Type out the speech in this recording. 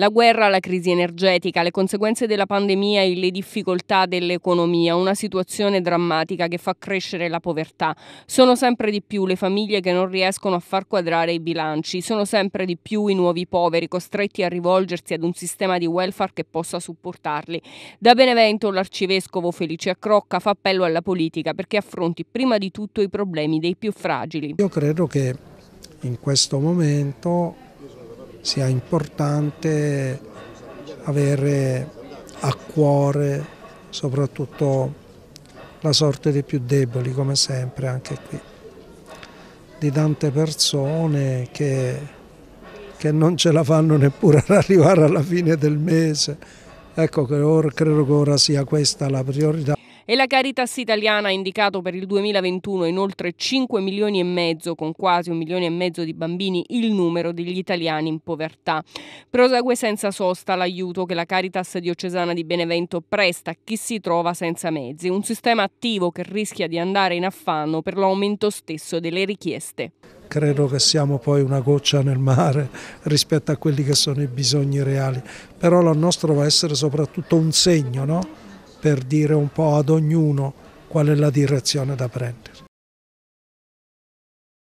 La guerra, la crisi energetica, le conseguenze della pandemia e le difficoltà dell'economia, una situazione drammatica che fa crescere la povertà. Sono sempre di più le famiglie che non riescono a far quadrare i bilanci, sono sempre di più i nuovi poveri costretti a rivolgersi ad un sistema di welfare che possa supportarli. Da Benevento l'arcivescovo Felice Crocca fa appello alla politica perché affronti prima di tutto i problemi dei più fragili. Io credo che in questo momento sia importante avere a cuore soprattutto la sorte dei più deboli, come sempre anche qui, di tante persone che, che non ce la fanno neppure ad arrivare alla fine del mese. Ecco che ora, credo che ora sia questa la priorità e la Caritas italiana ha indicato per il 2021 in oltre 5 milioni e mezzo, con quasi un milione e mezzo di bambini, il numero degli italiani in povertà. Prosegue senza sosta l'aiuto che la Caritas diocesana di Benevento presta a chi si trova senza mezzi, un sistema attivo che rischia di andare in affanno per l'aumento stesso delle richieste. Credo che siamo poi una goccia nel mare rispetto a quelli che sono i bisogni reali, però lo nostro va a essere soprattutto un segno, no? per dire un po' ad ognuno qual è la direzione da prendere.